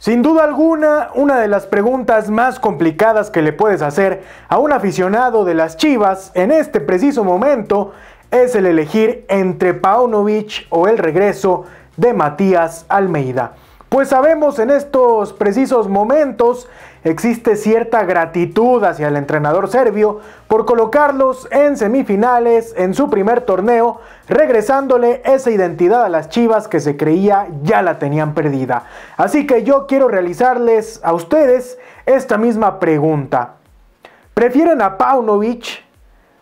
Sin duda alguna, una de las preguntas más complicadas que le puedes hacer a un aficionado de las Chivas en este preciso momento es el elegir entre Paunovic o el regreso de Matías Almeida. Pues sabemos en estos precisos momentos existe cierta gratitud hacia el entrenador serbio por colocarlos en semifinales en su primer torneo, regresándole esa identidad a las Chivas que se creía ya la tenían perdida. Así que yo quiero realizarles a ustedes esta misma pregunta. ¿Prefieren a Paunovic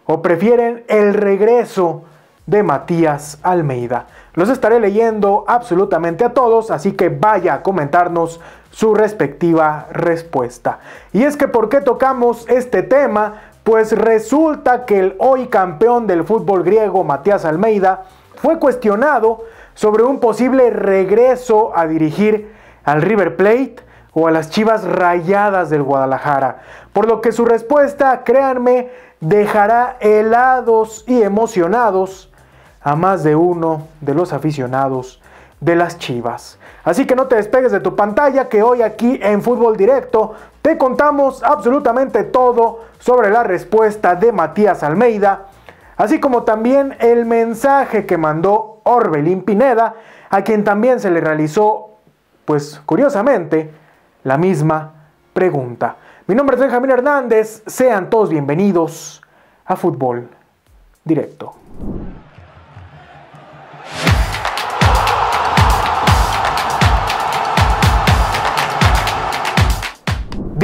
o prefieren el regreso de Matías Almeida? Los estaré leyendo absolutamente a todos, así que vaya a comentarnos su respectiva respuesta. Y es que ¿por qué tocamos este tema? Pues resulta que el hoy campeón del fútbol griego, Matías Almeida, fue cuestionado sobre un posible regreso a dirigir al River Plate o a las Chivas Rayadas del Guadalajara. Por lo que su respuesta, créanme, dejará helados y emocionados a más de uno de los aficionados de las Chivas. Así que no te despegues de tu pantalla que hoy aquí en Fútbol Directo te contamos absolutamente todo sobre la respuesta de Matías Almeida, así como también el mensaje que mandó Orbelín Pineda, a quien también se le realizó, pues curiosamente, la misma pregunta. Mi nombre es Benjamín Hernández, sean todos bienvenidos a Fútbol Directo.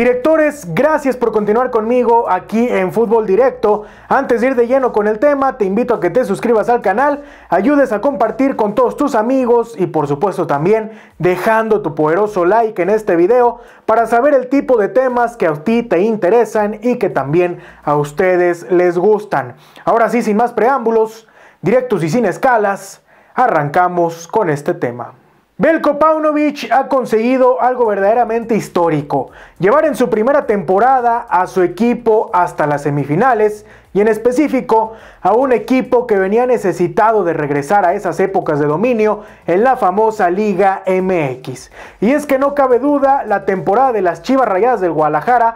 Directores, gracias por continuar conmigo aquí en Fútbol Directo. Antes de ir de lleno con el tema, te invito a que te suscribas al canal, ayudes a compartir con todos tus amigos y por supuesto también dejando tu poderoso like en este video para saber el tipo de temas que a ti te interesan y que también a ustedes les gustan. Ahora sí, sin más preámbulos, directos y sin escalas, arrancamos con este tema. Belko Paunovic ha conseguido algo verdaderamente histórico, llevar en su primera temporada a su equipo hasta las semifinales y en específico a un equipo que venía necesitado de regresar a esas épocas de dominio en la famosa Liga MX. Y es que no cabe duda, la temporada de las Chivas Rayadas del Guadalajara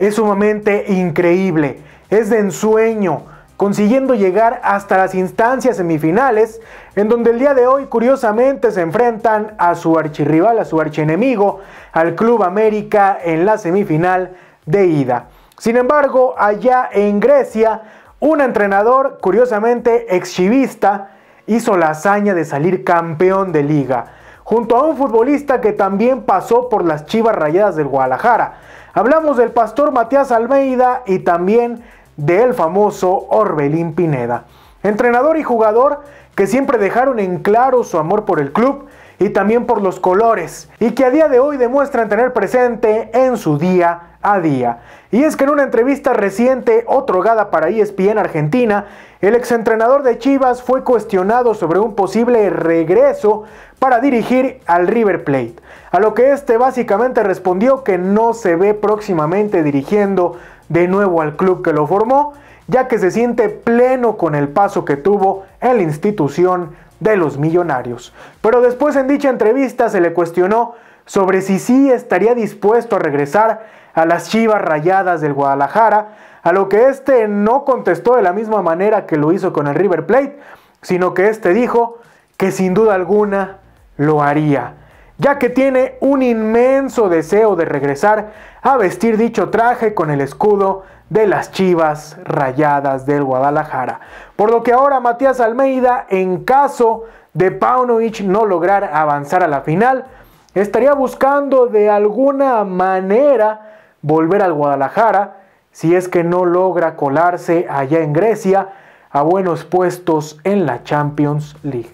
es sumamente increíble, es de ensueño, consiguiendo llegar hasta las instancias semifinales, en donde el día de hoy curiosamente se enfrentan a su archirrival, a su archienemigo, al Club América en la semifinal de ida. Sin embargo, allá en Grecia, un entrenador curiosamente exchivista hizo la hazaña de salir campeón de liga, junto a un futbolista que también pasó por las Chivas Rayadas del Guadalajara. Hablamos del pastor Matías Almeida y también del famoso Orbelín Pineda. Entrenador y jugador que siempre dejaron en claro su amor por el club y también por los colores y que a día de hoy demuestran tener presente en su día a día. Y es que en una entrevista reciente otorgada para ESPN Argentina, el exentrenador de Chivas fue cuestionado sobre un posible regreso para dirigir al River Plate, a lo que este básicamente respondió que no se ve próximamente dirigiendo de nuevo al club que lo formó, ya que se siente pleno con el paso que tuvo en la institución de los millonarios. Pero después en dicha entrevista se le cuestionó sobre si sí estaría dispuesto a regresar a las Chivas Rayadas del Guadalajara, a lo que este no contestó de la misma manera que lo hizo con el River Plate, sino que este dijo que sin duda alguna lo haría, ya que tiene un inmenso deseo de regresar a vestir dicho traje con el escudo de las Chivas Rayadas del Guadalajara. Por lo que ahora Matías Almeida, en caso de Paunovic no lograr avanzar a la final, estaría buscando de alguna manera volver al Guadalajara si es que no logra colarse allá en Grecia a buenos puestos en la Champions League.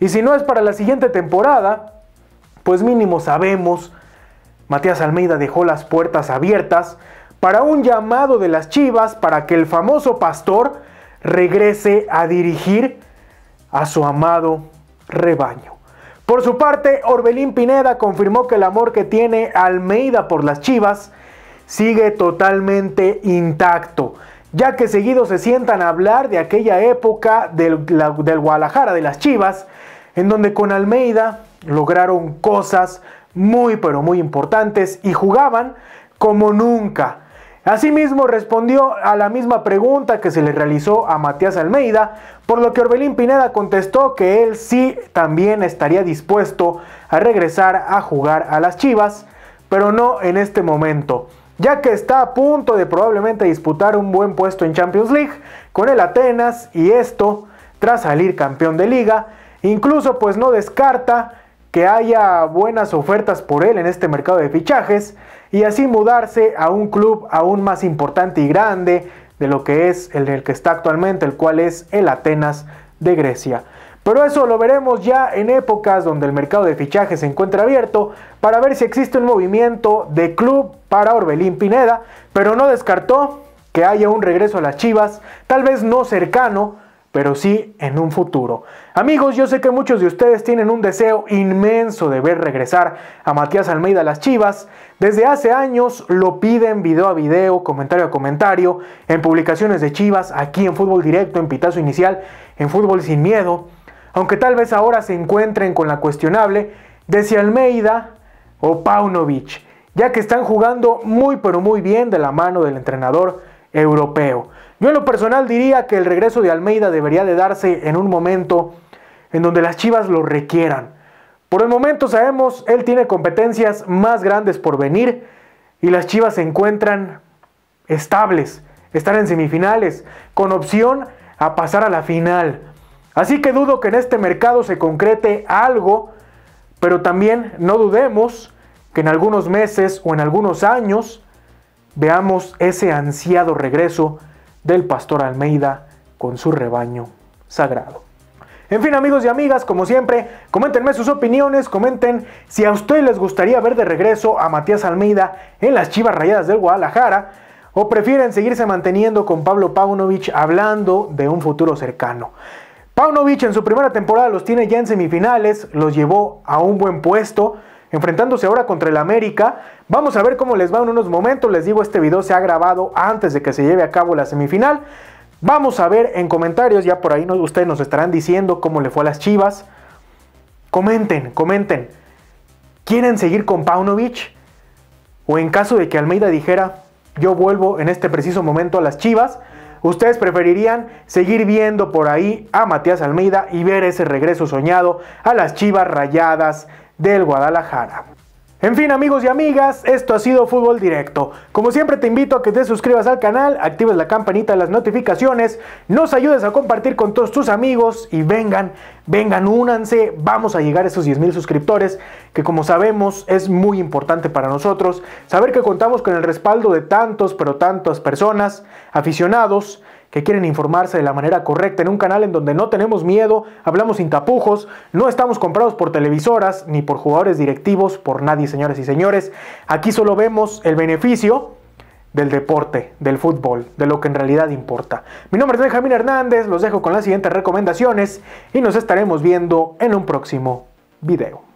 Y si no es para la siguiente temporada, pues mínimo sabemos, Matías Almeida dejó las puertas abiertas para un llamado de las Chivas para que el famoso pastor regrese a dirigir a su amado rebaño. Por su parte, Orbelín Pineda confirmó que el amor que tiene Almeida por las Chivas sigue totalmente intacto, ya que seguido se sientan a hablar de aquella época del, Guadalajara, de las Chivas, en donde con Almeida lograron cosas muy pero muy importantes y jugaban como nunca. Asimismo, respondió a la misma pregunta que se le realizó a Matías Almeida, por lo que Orbelín Pineda contestó que él sí también estaría dispuesto a regresar a jugar a las Chivas, pero no en este momento, ya que está a punto de probablemente disputar un buen puesto en Champions League con el Atenas y esto tras salir campeón de liga, incluso pues no descarta que haya buenas ofertas por él en este mercado de fichajes y así mudarse a un club aún más importante y grande de lo que es el, que está actualmente, el cual es el Atenas de Grecia. Pero eso lo veremos ya en épocas donde el mercado de fichajes se encuentra abierto para ver si existe un movimiento de club para Orbelín Pineda, pero no descartó que haya un regreso a las Chivas, tal vez no cercano, pero sí en un futuro. Amigos, yo sé que muchos de ustedes tienen un deseo inmenso de ver regresar a Matías Almeida a las Chivas. Desde hace años lo piden video a video, comentario a comentario, en publicaciones de Chivas, aquí en Fútbol Directo, en Pitazo Inicial, en Fútbol Sin Miedo. Aunque tal vez ahora se encuentren con la cuestionable de si Almeida o Paunovic, ya que están jugando muy pero muy bien de la mano del entrenador europeo. Yo en lo personal diría que el regreso de Almeida debería de darse en un momento en donde las Chivas lo requieran. Por el momento sabemos, él tiene competencias más grandes por venir y las Chivas se encuentran estables, están en semifinales, con opción a pasar a la final. Así que dudo que en este mercado se concrete algo, pero también no dudemos que en algunos meses o en algunos años veamos ese ansiado regreso del pastor Almeida con su rebaño sagrado. En fin amigos y amigas, como siempre, coméntenme sus opiniones, comenten si a ustedes les gustaría ver de regreso a Matías Almeida en las Chivas Rayadas del Guadalajara o prefieren seguirse manteniendo con Pablo Paunovic hablando de un futuro cercano. Paunovic en su primera temporada los tiene ya en semifinales, los llevó a un buen puesto, enfrentándose ahora contra el América. Vamos a ver cómo les va en unos momentos. Les digo, este video se ha grabado antes de que se lleve a cabo la semifinal. Vamos a ver en comentarios, ya por ahí ustedes nos estarán diciendo cómo le fue a las Chivas. Comenten, comenten. ¿Quieren seguir con Paunovic? O en caso de que Almeida dijera, yo vuelvo en este preciso momento a las Chivas, ¿Ustedes preferirían seguir viendo por ahí a Matías Almeida y ver ese regreso soñado a las Chivas Rayadas del Guadalajara? En fin amigos y amigas, esto ha sido Fútbol Directo. Como siempre te invito a que te suscribas al canal, actives la campanita de las notificaciones, nos ayudes a compartir con todos tus amigos y vengan, vengan, únanse, vamos a llegar a esos 10.000 suscriptores que como sabemos es muy importante para nosotros, saber que contamos con el respaldo de tantos pero tantas personas, aficionados, que quieren informarse de la manera correcta en un canal en donde no tenemos miedo, hablamos sin tapujos, no estamos comprados por televisoras ni por jugadores directivos, por nadie, señores y señores. Aquí solo vemos el beneficio del deporte, del fútbol, de lo que en realidad importa. Mi nombre es Benjamín Hernández, los dejo con las siguientes recomendaciones y nos estaremos viendo en un próximo video.